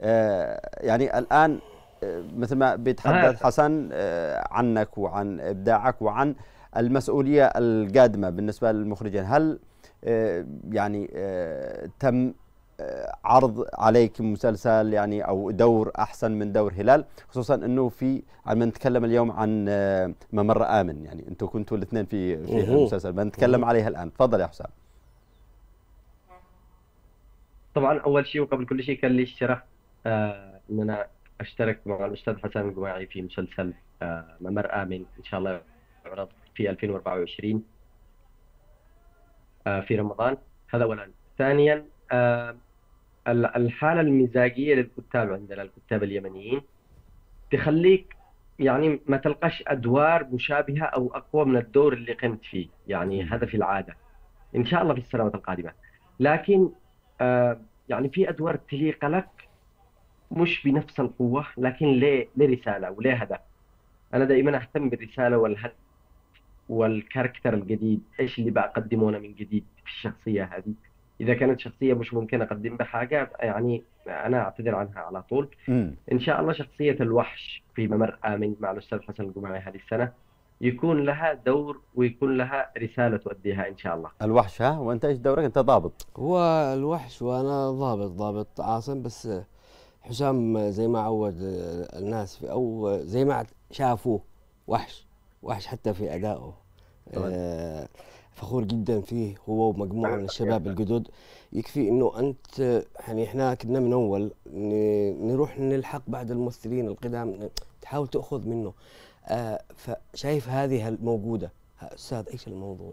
آه، يعني الآن آه، مثل ما بيتحدث حسن آه، عنك وعن إبداعك وعن المسؤولية القادمة بالنسبة للمخرجين هل يعني تم عرض عليك مسلسل يعني او دور احسن من دور هلال خصوصا انه في عم يعني نتكلم اليوم عن ممر امن يعني انتم كنتوا الاثنين في في المسلسل بنتكلم عليها الان تفضل يا حسام طبعا اول شيء وقبل كل شيء كان لي الشرف آه، ان انا اشترك مع الاستاذ حسن الجماعي في مسلسل آه، ممر امن ان شاء الله يعرض في 2024 آه، في رمضان هذا اولا ثانيا الحاله المزاجيه للكتاب عندنا الكتاب اليمنيين تخليك يعني ما تلقاش ادوار مشابهه او اقوى من الدور اللي قمت فيه يعني هذا في العاده ان شاء الله في السنوات القادمه لكن يعني في ادوار تليق لك مش بنفس القوه لكن ليه لرساله وليه هدف انا دائما اهتم بالرساله والهدف والكاركتر الجديد ايش اللي بقدمونه من جديد في الشخصيه هذه اذا كانت شخصيه مش ممكن اقدم بها حاجه يعني انا اعتذر عنها على طول م. ان شاء الله شخصيه الوحش في ممر امن مع الاستاذ حسن الجمعي هذه السنه يكون لها دور ويكون لها رساله تؤديها ان شاء الله. الوحش ها وانت ايش دورك؟ انت ضابط. هو الوحش وانا ضابط ضابط عاصم بس حسام زي ما عود الناس في او زي ما شافوه وحش وحش حتى في ادائه آه فخور جدا فيه هو ومجموعه نعم. من الشباب الجدد يكفي انه انت يعني احنا كنا من اول نروح نلحق بعد الممثلين القدام تحاول تاخذ منه آه فشايف هذه الموجوده استاذ ايش الموضوع؟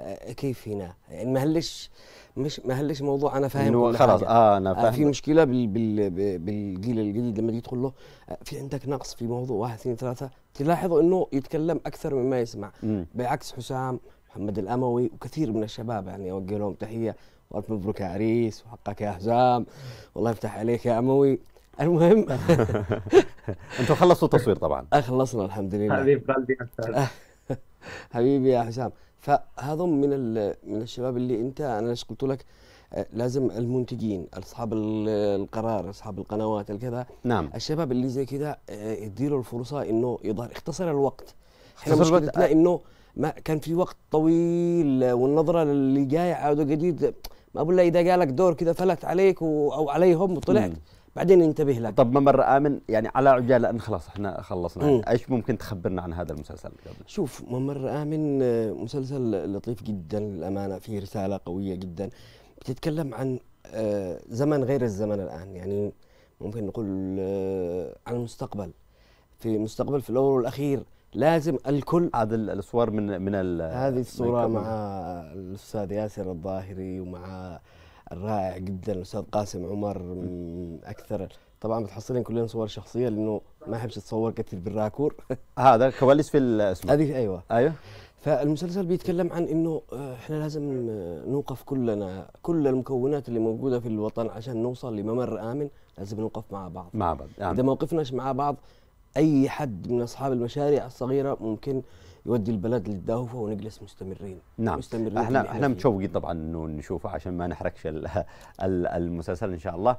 آه، كيف هنا يعني مهلش مش مهلش موضوع انا فاهم انه خلاص اه انا آه، فاهم في مشكله بال بال بالجيل الجديد لما يدخل تقول له آه، في عندك نقص في موضوع واحد اثنين ثلاثه تلاحظ انه يتكلم اكثر مما يسمع م. بعكس حسام محمد الاموي وكثير من الشباب يعني اوجه لهم تحيه والف مبروك يا عريس وحقك يا حسام والله يفتح عليك يا اموي المهم انتم خلصتوا التصوير طبعا خلصنا الحمد لله حبيب قلبي حبيبي يا حسام فهذم من من الشباب اللي انت انا ليش قلت لك آه، لازم المنتجين اصحاب القرار اصحاب القنوات الكذا نعم الشباب اللي زي كذا آه، يديروا الفرصه انه يظهر اختصر الوقت احنا مشكلتنا أه انه ما كان في وقت طويل والنظره اللي جاي عاده جديد ما بقول اذا قالك دور كذا فلت عليك او عليهم وطلعت بعدين ينتبه لك طب ممر امن يعني على عجاله ان خلاص احنا خلصنا ايش ممكن تخبرنا عن هذا المسلسل قبل شوف ممر امن آه، مسلسل لطيف جدا للامانه فيه رساله قويه جدا بتتكلم عن آه، زمن غير الزمن الان يعني ممكن نقول آه، عن المستقبل في مستقبل في الاول والاخير لازم الكل هذا الصور من من هذه الصوره مع الاستاذ ياسر الظاهري ومع الرائع جدا الاستاذ قاسم عمر من اكثر طبعا بتحصلين كلنا صور شخصيه لانه ما احبش اتصور كثير بالراكور هذا كواليس في الاسم هذيك ايوه ايوه فالمسلسل بيتكلم عن انه آه، احنا لازم نوقف كلنا كل المكونات اللي موجوده في الوطن عشان نوصل لممر امن لازم نوقف مع بعض مع بعض يعني. اذا ما وقفناش مع بعض اي حد من اصحاب المشاريع الصغيره ممكن يودي البلد للدهوفه ونجلس مستمرين نعم مستمرين احنا احنا متشوقين طبعا انه نشوفه عشان ما نحرقش المسلسل ان شاء الله